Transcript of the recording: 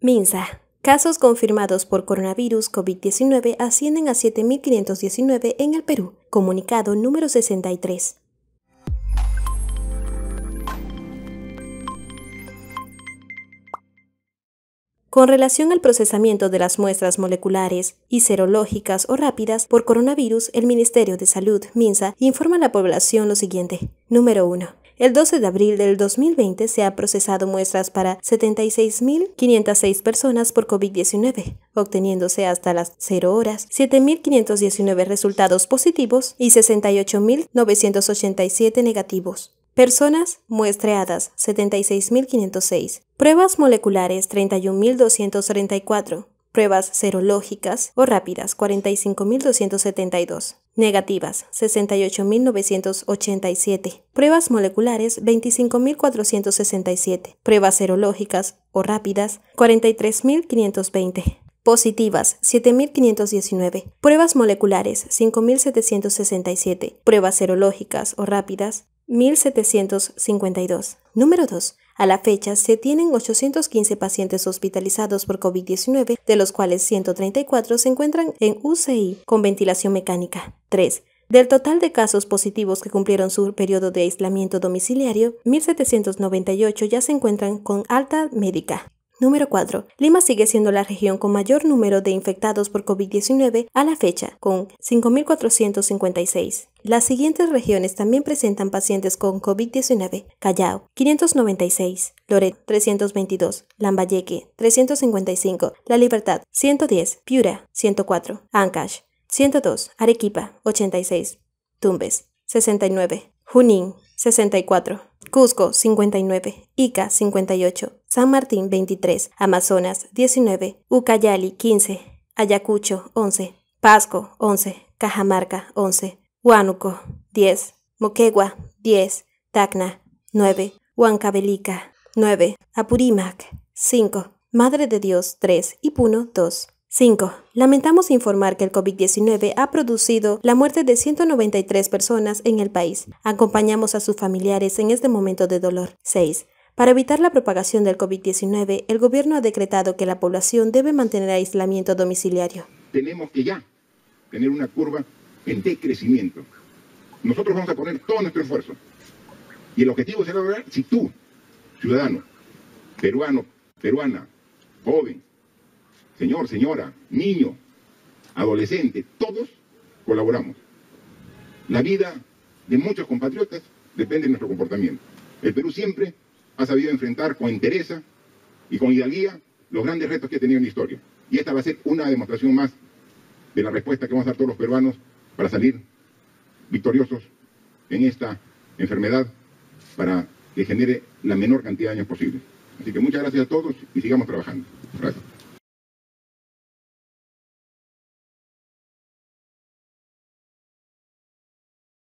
Minsa. Casos confirmados por coronavirus COVID-19 ascienden a 7.519 en el Perú. Comunicado número 63. Con relación al procesamiento de las muestras moleculares y serológicas o rápidas por coronavirus, el Ministerio de Salud, MINSA, informa a la población lo siguiente. Número 1. El 12 de abril del 2020 se han procesado muestras para 76.506 personas por COVID-19, obteniéndose hasta las 0 horas 7.519 resultados positivos y 68.987 negativos. Personas muestreadas 76.506. Pruebas moleculares 31.234. Pruebas serológicas o rápidas 45.272. Negativas, 68.987. Pruebas moleculares, 25.467. Pruebas serológicas o rápidas, 43.520 positivas 7.519, pruebas moleculares 5.767, pruebas serológicas o rápidas 1.752. Número 2. A la fecha, se tienen 815 pacientes hospitalizados por COVID-19, de los cuales 134 se encuentran en UCI con ventilación mecánica. 3. Del total de casos positivos que cumplieron su periodo de aislamiento domiciliario, 1.798 ya se encuentran con alta médica. Número 4. Lima sigue siendo la región con mayor número de infectados por COVID-19 a la fecha, con 5.456. Las siguientes regiones también presentan pacientes con COVID-19. Callao, 596. Loreto, 322. Lambayeque, 355. La Libertad, 110. Piura, 104. Ancash, 102. Arequipa, 86. Tumbes, 69. Junín, 64. Cusco 59, Ica 58, San Martín 23, Amazonas 19, Ucayali 15, Ayacucho 11, Pasco 11, Cajamarca 11, Huánuco 10, Moquegua 10, Tacna 9, Huancabelica 9, Apurímac 5, Madre de Dios 3 y Puno 2. 5. Lamentamos informar que el COVID-19 ha producido la muerte de 193 personas en el país. Acompañamos a sus familiares en este momento de dolor. 6. Para evitar la propagación del COVID-19, el gobierno ha decretado que la población debe mantener aislamiento domiciliario. Tenemos que ya tener una curva en decrecimiento. Nosotros vamos a poner todo nuestro esfuerzo. Y el objetivo será lograr si tú, ciudadano, peruano, peruana, joven, señor, señora, niño, adolescente, todos colaboramos. La vida de muchos compatriotas depende de nuestro comportamiento. El Perú siempre ha sabido enfrentar con entereza y con hidalguía los grandes retos que ha tenido en la historia. Y esta va a ser una demostración más de la respuesta que vamos a dar todos los peruanos para salir victoriosos en esta enfermedad, para que genere la menor cantidad de años posible. Así que muchas gracias a todos y sigamos trabajando. Gracias.